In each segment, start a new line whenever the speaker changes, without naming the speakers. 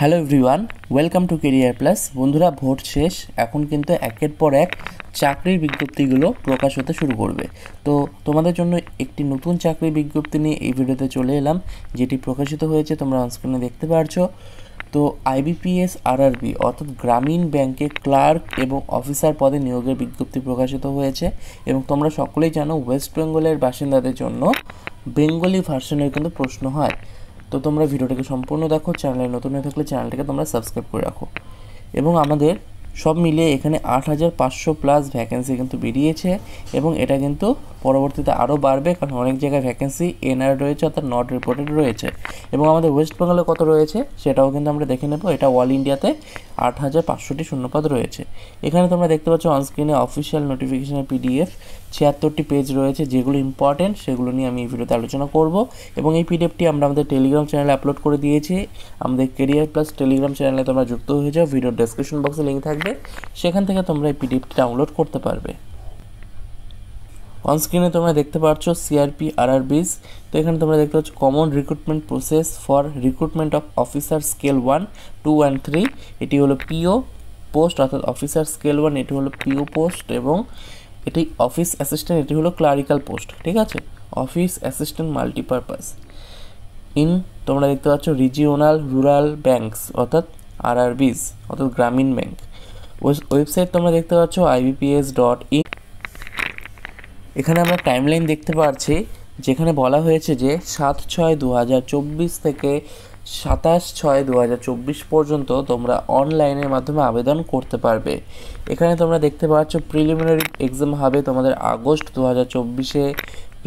hello everyone welcome to career plus বন্ধুরা vote শেষ এখন কিন্তু একের পর এক চাকরির বিজ্ঞপ্তিগুলো প্রকাশ হতে শুরু করবে তো তোমাদের জন্য একটি নতুন চাকরির বিজ্ঞপ্তি নিয়ে এই ভিডিওতে চলে এলাম যেটি প্রকাশিত হয়েছে তোমরা অনস্ক্রিনে দেখতে পারছো তো আইবিপিএস আরআরবি অর্থাৎ গ্রামীণ ব্যাংকে ক্লার্ক এবং অফিসার পদে নিয়োগের বিজ্ঞপ্তি প্রকাশিত হয়েছে এবং তোমরা সকলেই জানো ওয়েস্ট বেঙ্গলের বাসিন্দাদের জন্য বেঙ্গলি ভার্সনের কিন্তু প্রশ্ন হয় তো তোমরা ভিডিওটাকে সম্পূর্ণ দেখো চ্যানেলে নতুন হয়ে থাকলে চ্যানেলটাকে তোমরা সাবস্ক্রাইব করে রাখো এবং আমাদের সব মিলিয়ে এখানে আট হাজার পাঁচশো প্লাস ভ্যাকেন্সি কিন্তু বেরিয়েছে এবং এটা কিন্তু পরবর্তীতে আরও বাড়বে কারণ অনেক জায়গায় ভ্যাকেন্সি এনআর রয়েছে অর্থাৎ নট রিপোর্টেড রয়েছে এবং আমাদের ওয়েস্ট বেঙ্গলে কত রয়েছে সেটাও কিন্তু আমরা দেখে নেব এটা অল ইন্ডিয়াতে আট হাজার পাঁচশোটি শূন্যপদ রয়েছে এখানে তোমরা দেখতে পাচ্ছ অনস্ক্রিনে অফিসিয়াল নোটিফিকেশনের পিডিএফ ছিয়াত্তরটি পেজ রয়েছে যেগুলো ইম্পর্টেন্ট সেগুলো নিয়ে আমি এই ভিডিওতে আলোচনা করব এবং এই পিডিএফটি আমরা আমাদের টেলিগ্রাম চ্যানেলে আপলোড করে দিয়েছি আমাদের কেরিয়ার প্লাস টেলিগ্রাম চ্যানেলে তোমরা যুক্ত হয়ে যাও ভিডিওর ডেসক্রিপশন বক্সে লিঙ্ক থাকবে থাকবে সেখান থেকে তোমরা এই পিডিএফটি ডাউনলোড করতে পারবে অন স্ক্রিনে তোমরা দেখতে পাচ্ছ সিআরপি আরআরবিস তো এখানে তোমরা দেখতে পাচ্ছ common recruitment process for recruitment of officer scale one two and three এটি হলো পিও পোস্ট অর্থাৎ অফিসার স্কেল ওয়ান এটি হলো পিও পোস্ট এবং এটি অফিস অ্যাসিস্ট্যান্ট এটি হলো ক্লারিক্যাল পোস্ট ঠিক আছে অফিস অ্যাসিস্ট্যান্ট মাল্টিপারপাস ইন তোমরা দেখতে পাচ্ছ রিজিওনাল রুরাল ব্যাংকস অর্থাৎ আরআরবিস অর্থাৎ গ্রামীণ ব্যাংক ওয়েবসাইট তোমরা দেখতে পাচ্ছ আইবিপিএস ডট ইন এখানে আমরা টাইমলাইন দেখতে পাচ্ছি যেখানে বলা হয়েছে যে সাত ছয় দু থেকে সাতাশ ছয় দু পর্যন্ত তোমরা অনলাইনের মাধ্যমে আবেদন করতে পারবে এখানে তোমরা দেখতে পাচ্ছ প্রিলিমিনারি এক্সাম হবে তোমাদের আগস্ট দু হাজার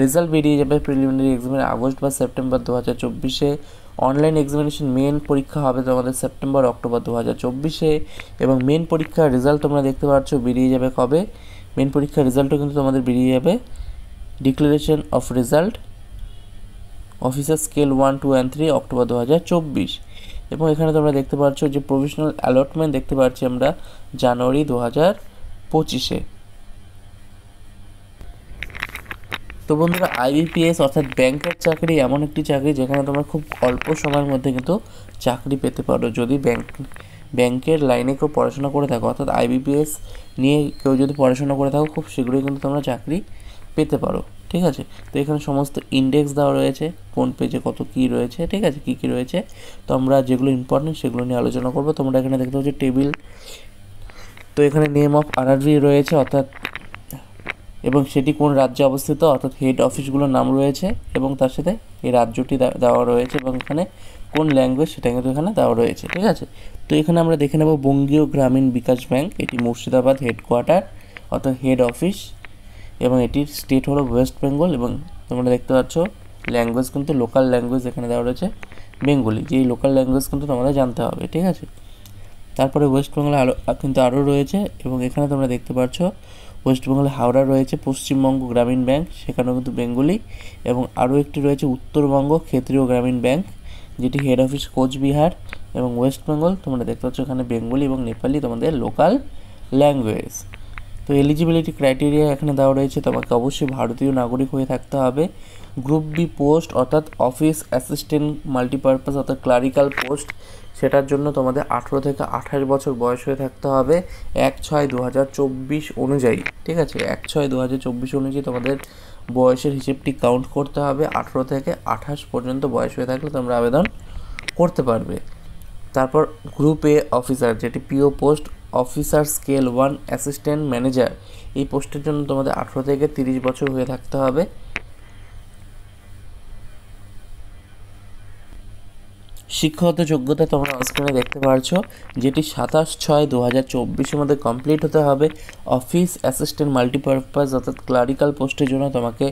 রেজাল্ট বেরিয়ে যাবে প্রিলিমিনারি এক্সামের আগস্ট বা সেপ্টেম্বর দু হাজার অনলাইন এক্সামিনেশন মেন পরীক্ষা হবে তোমাদের সেপ্টেম্বর অক্টোবর দু হাজার চব্বিশে এবং মেন পরীক্ষার রেজাল্ট তোমরা দেখতে পাচ্ছ বেরিয়ে যাবে কবে মেন পরীক্ষার রেজাল্টও কিন্তু তোমাদের বেরিয়ে যাবে declaration of result officer scale one two and three October দু হাজার চব্বিশ এবং এখানে তোমরা দেখতে পাচ্ছ যে প্রভিশনাল অ্যালটমেন্ট দেখতে পাচ্ছি আমরা জানুয়ারি দু হাজার পঁচিশে তো বন্ধুরা আইবিপিএস অর্থাৎ ব্যাংকের চাকরি এমন একটি চাকরি যেখানে তোমরা খুব অল্প সময়ের মধ্যে কিন্তু চাকরি পেতে পারো যদি ব্যাংক ব্যাংকের লাইনে কেউ পড়াশোনা করে থাকো অর্থাৎ আইবিপিএস নিয়ে কেউ যদি পড়াশোনা করে থাকো খুব শীঘ্রই কিন্তু তোমরা চাকরি পেতে পারো ঠিক আছে তো এখানে সমস্ত ইন্ডেক্স দেওয়া রয়েছে কোন পেজে কত কি রয়েছে ঠিক আছে কী কী রয়েছে তো আমরা যেগুলো ইম্পর্টেন্ট সেগুলো নিয়ে আলোচনা করবো তোমরা এখানে দেখতে পাচ্ছ টেবিল তো এখানে নেম অফ আরআরবি রয়েছে অর্থাৎ এবং সেটি কোন রাজ্যে অবস্থিত অর্থাৎ হেড অফিসগুলোর নাম রয়েছে এবং তার সাথে এই রাজ্যটি দেওয়া রয়েছে এবং এখানে কোন ল্যাঙ্গুয়েজ সেটা কিন্তু এখানে দেওয়া রয়েছে ঠিক আছে তো এখানে আমরা দেখে নেব বঙ্গীয় গ্রামীণ বিকাশ ব্যাংক এটি মুর্শিদাবাদ হেডকোয়ার্টার অর্থাৎ হেড অফিস এবং এটির স্টেট হলো ওয়েস্ট বেঙ্গল এবং তোমরা দেখতে পাচ্ছ ল্যাঙ্গুয়েজ কিন্তু লোকাল ল্যাঙ্গুয়েজ এখানে দেওয়া রয়েছে বেঙ্গলি যে লোকাল ল্যাঙ্গুয়েজ কিন্তু তোমাদের জানতে হবে ঠিক আছে তারপরে ওয়েস্ট বেঙ্গলে আরও কিন্তু আরও রয়েছে এবং এখানে তোমরা দেখতে পাচ্ছ ওয়েস্টবেঙ্গলে হাওড়া রয়েছে পশ্চিমবঙ্গ গ্রামীণ ব্যাংক সেখানেও কিন্তু বেঙ্গলি এবং আরও একটি রয়েছে উত্তরবঙ্গ ক্ষেত্রীয় গ্রামীণ ব্যাংক যেটি হেড অফিস কোচবিহার এবং ওয়েস্ট বেঙ্গল তোমরা দেখতে পাচ্ছ এখানে বেঙ্গলি এবং নেপালি তোমাদের লোকাল ল্যাঙ্গুয়েজ তো এলিজিবিলিটি ক্রাইটেরিয়া এখানে দেওয়া রয়েছে তোমাকে অবশ্যই ভারতীয় নাগরিক হয়ে থাকতে হবে গ্রুপ বি পোস্ট অর্থাৎ অফিস অ্যাসিস্ট্যান্ট মাল্টিপারপাস অর্থাৎ ক্লারিক্যাল পোস্ট সেটার জন্য তোমাদের আঠেরো থেকে আঠাশ বছর বয়স হয়ে থাকতে হবে এক ছয় দু হাজার চব্বিশ অনুযায়ী ঠিক আছে এক ছয় দু হাজার চব্বিশ অনুযায়ী তোমাদের বয়সের হিসেবটি কাউন্ট করতে হবে আঠেরো থেকে আঠাশ পর্যন্ত বয়স হয়ে থাকলে তোমরা আবেদন করতে পারবে তারপর গ্রুপ এ অফিসার যেটি PO post officer scale one assistant manager এই পোস্টের জন্য তোমাদের আঠেরো থেকে তিরিশ বছর হয়ে থাকতে হবে শিক্ষাগত যোগ্যতা তোমরা অনস্ক্রিনে দেখতে পারছো যেটি সাতাশ ছয় দু হাজার চব্বিশের মধ্যে কমপ্লিট হতে হবে অফিস অ্যাসিস্ট্যান্ট মাল্টিপারপাস অর্থাৎ ক্লারিক্যাল পোস্টের জন্য তোমাকে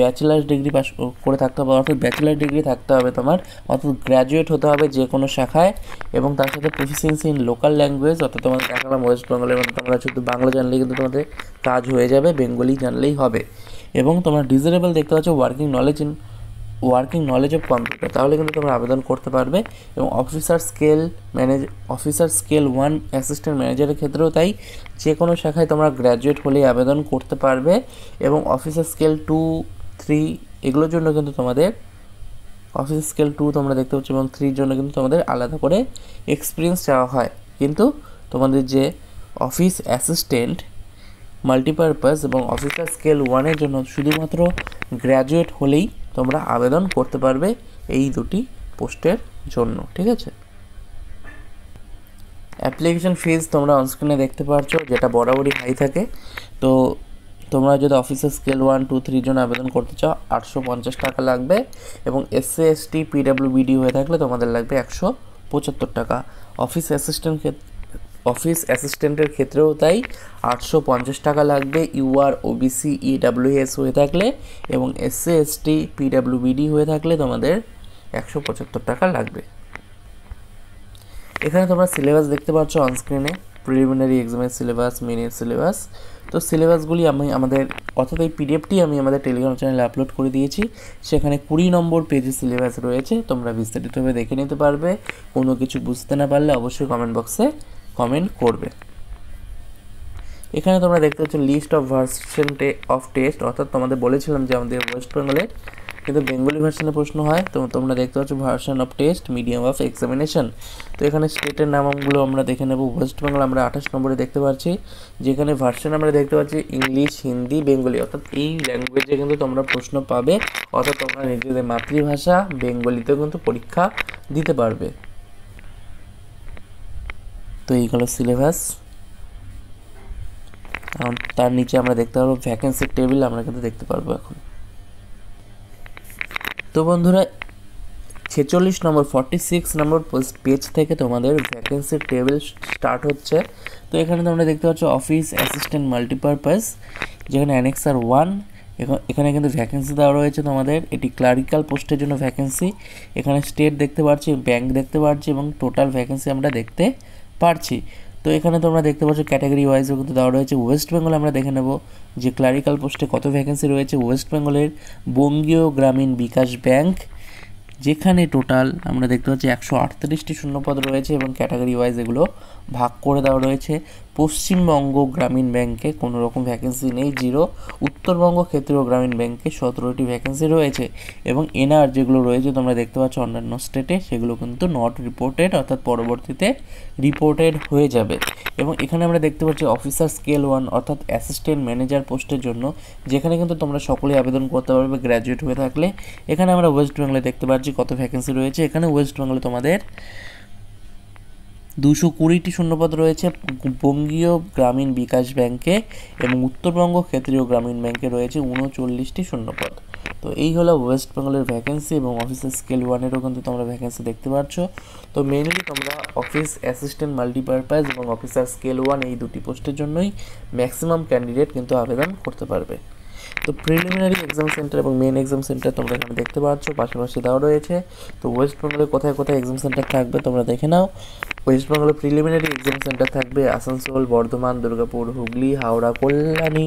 ব্যাচেলার্স ডিগ্রি পাস করে থাকতে হবে অর্থাৎ ব্যাচেলার ডিগ্রি থাকতে হবে তোমার অর্থাৎ গ্র্যাজুয়েট হতে হবে যে কোনো শাখায় এবং তার সাথে প্রফিসিয়েন্সি ইন লোকাল ল্যাঙ্গুয়েজ অর্থাৎ তোমাদের দেখালাম ওয়েস্ট বেঙ্গলের মধ্যে তোমরা শুধু বাংলা জানলে কিন্তু তোমাদের কাজ হয়ে যাবে বেঙ্গলি জানলেই হবে এবং তোমরা ডিজারেবল দেখতে পাচ্ছ working knowledge in working knowledge of computer তাহলে কিন্তু তোমরা আবেদন করতে পারবে এবং officer scale manage officer scale one assistant ম্যানেজারের ক্ষেত্রেও তাই যে কোনো শাখায় তোমরা গ্র্যাজুয়েট হলেই আবেদন করতে পারবে এবং অফিসার স্কেল টু থ্রি এগুলোর জন্য কিন্তু তোমাদের অফিসার স্কেল টু তোমরা দেখতে পাচ্ছ এবং থ্রির জন্য কিন্তু তোমাদের আলাদা করে এক্সপিরিয়েন্স চাওয়া হয় কিন্তু তোমাদের যে অফিস অ্যাসিস্ট্যান্ট মাল্টিপারপাস এবং অফিসার স্কেল ওয়ানের জন্য শুধুমাত্র গ্র্যাজুয়েট হলেই তোমরা আবেদন করতে পারবে এই দুটি পোস্টের জন্য ঠিক আছে অ্যাপ্লিকেশন ফিজ তোমরা অনস্ক্রিনে দেখতে পারছো যেটা বরাবরই হাই থাকে তো তোমরা যদি অফিসের স্কেল ওয়ান টু থ্রির জন্য আবেদন করতে চাও আটশো পঞ্চাশ টাকা লাগবে এবং এসসি এসটি পিডাব্লিউবিডি হয়ে থাকলে তোমাদের লাগবে একশো পঁচাত্তর টাকা অফিস অ্যাসিস্ট্যান্ট অফিস অ্যাসিস্ট্যান্টের ক্ষেত্রেও তাই আটশো পঞ্চাশ টাকা লাগবে ইউআর ও ডাব্লিউ ইডাব্লিউএস হয়ে থাকলে এবং এসসি এসটি পিডাব্লিউবিডি হয়ে থাকলে তোমাদের একশো পঁচাত্তর টাকা লাগবে এখানে তোমরা সিলেবাস দেখতে পাচ্ছ অনস্ক্রিনে প্রিলিমিনারি এক্সামের সিলেবাস মিনির সিলেবাস তো সিলেবাসগুলি আমি আমাদের অর্থাৎ এই পিডিএফটি আমি আমাদের টেলিগ্রাম চ্যানেলে আপলোড করে দিয়েছি সেখানে কুড়ি নম্বর পেজে সিলেবাস রয়েছে তোমরা বিস্তারিতভাবে দেখে নিতে পারবে কোনো কিছু বুঝতে না পারলে অবশ্যই কমেন্ট বক্সে কমেন্ট করবে এখানে তোমরা দেখতে পাচ্ছ list of version of test অর্থাৎ তোমাদের বলেছিলাম যে আমাদের ওয়েস্ট বেঙ্গলে কিন্তু বেঙ্গলি ভার্সানের প্রশ্ন হয় তো তোমরা দেখতে পাচ্ছ version of test medium of examination তো এখানে স্টেটের নামগুলো আমরা দেখে নেব ওয়েস্ট বেঙ্গল আমরা আঠাশ নম্বরে দেখতে পাচ্ছি যেখানে ভার্সন আমরা দেখতে পাচ্ছি ইংলিশ হিন্দি বেঙ্গলি অর্থাৎ এই ল্যাঙ্গুয়েজে কিন্তু তোমরা প্রশ্ন পাবে অর্থাৎ তোমরা নিজেদের মাতৃভাষা বেঙ্গলিতেও কিন্তু পরীক্ষা দিতে পারবে তো এই গেল সিলেবাস তার নিচে আমরা দেখতে পারবো ভ্যাকেন্সির টেবিল আমরা কিন্তু দেখতে পারবো এখন তো বন্ধুরা ছেচল্লিশ number forty six number page থেকে তোমাদের ভ্যাকেন্সির টেবিল স্টার্ট হচ্ছে তো এখানে তোমরা দেখতে পাচ্ছ অফিস অ্যাসিস্ট্যান্ট মাল্টিপারপাস যেখানে অ্যানেক্সার ওয়ান এখানে কিন্তু ভ্যাকেন্সি দেওয়া রয়েছে তোমাদের এটি ক্লারিক্যাল পোস্টের জন্য ভ্যাকেন্সি এখানে স্টেট দেখতে পাচ্ছি ব্যাংক দেখতে পাচ্ছি এবং টোটাল ভ্যাকেন্সি আমরা দেখতে পারছি তো এখানে তোমরা দেখতে পাচ্ছ ক্যাটাগরি ওয়াইজও কিন্তু দেওয়া রয়েছে ওয়েস্ট বেঙ্গল আমরা দেখে নেব যে ক্লারিক্যাল পোস্টে কত ভ্যাকেন্সি রয়েছে ওয়েস্ট বেঙ্গলের বঙ্গীয় গ্রামীণ বিকাশ ব্যাংক যেখানে টোটাল আমরা দেখতে পাচ্ছি একশো আটত্রিশটি শূন্যপদ রয়েছে এবং ক্যাটাগরি ওয়াইজ এগুলো ভাগ করে দেওয়া রয়েছে পশ্চিমবঙ্গ গ্রামীণ ব্যাংকে কোনো রকম ভ্যাকেন্সি নেই জিরো উত্তরবঙ্গ ক্ষেত্রীয় গ্রামীণ ব্যাংকে সতেরোটি ভ্যাকেন্সি রয়েছে এবং এনআর যেগুলো রয়েছে তোমরা দেখতে পাচ্ছ অন্যান্য স্টেটে সেগুলো কিন্তু নট রিপোর্টেড অর্থাৎ পরবর্তীতে রিপোর্টেড হয়ে যাবে এবং এখানে আমরা দেখতে পাচ্ছি অফিসার স্কেল ওয়ান অর্থাৎ অ্যাসিস্ট্যান্ট ম্যানেজার পোস্টের জন্য যেখানে কিন্তু তোমরা সকলেই আবেদন করতে পারবে গ্র্যাজুয়েট হয়ে থাকলে এখানে আমরা ওয়েস্ট বেঙ্গলে দেখতে পাচ্ছি কত ভ্যাকেন্সি রয়েছে এখানে ওয়েস্ট বেঙ্গলে তোমাদের দুশো কুড়িটি শূন্যপদ রয়েছে বঙ্গীয় গ্রামীণ বিকাশ ব্যাংকে এবং উত্তরবঙ্গ ক্ষেত্রীয় গ্রামীণ ব্যাংকে রয়েছে উনচল্লিশটি শূন্যপদ তো এই হলো ওয়েস্ট বেঙ্গলের ভ্যাকেন্সি এবং অফিসের স্কেল ওয়ানেরও কিন্তু তোমরা ভ্যাকেন্সি দেখতে পাচ্ছ তো মেনলি তোমরা অফিস অ্যাসিস্ট্যান্ট মাল্টিপারপাস এবং অফিসার স্কেল ওয়ান এই দুটি পোস্টের জন্যই ম্যাক্সিমাম ক্যান্ডিডেট কিন্তু আবেদন করতে পারবে তো প্রিলিমিনারি এক্সাম সেন্টার এবং মেন এক্সাম সেন্টার তোমরা এখানে দেখতে পাচ্ছ পাশাপাশি দেওয়া রয়েছে তো ওয়েস্ট বেঙ্গলে কোথায় কোথায় এক্সাম সেন্টার থাকবে তোমরা দেখে নাও ওয়েস্ট বেঙ্গলে প্রিলিমিনারি এক্সাম সেন্টার থাকবে আসানসোল বর্ধমান দুর্গাপুর হুগলি হাওড়া কল্যাণী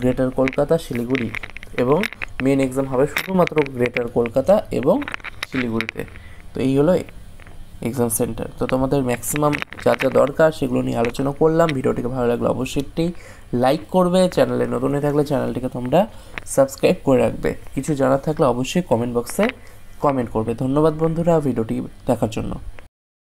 গ্রেটার কলকাতা শিলিগুড়ি এবং মেন এক্সাম হবে শুধুমাত্র গ্রেটার কলকাতা এবং শিলিগুড়িতে তো এই হলো এক্সাম সেন্টার তো তোমাদের ম্যাক্সিমাম যা যা দরকার সেগুলো নিয়ে আলোচনা করলাম ভিডিওটিকে ভালো লাগলে অবশ্যই একটি লাইক করবে চ্যানেলে নতুন হয়ে থাকলে চ্যানেলটিকে তোমরা সাবস্ক্রাইব করে রাখবে কিছু জানার থাকলে অবশ্যই কমেন্ট বক্সে কমেন্ট করবে ধন্যবাদ বন্ধুরা ভিডিওটি দেখার জন্য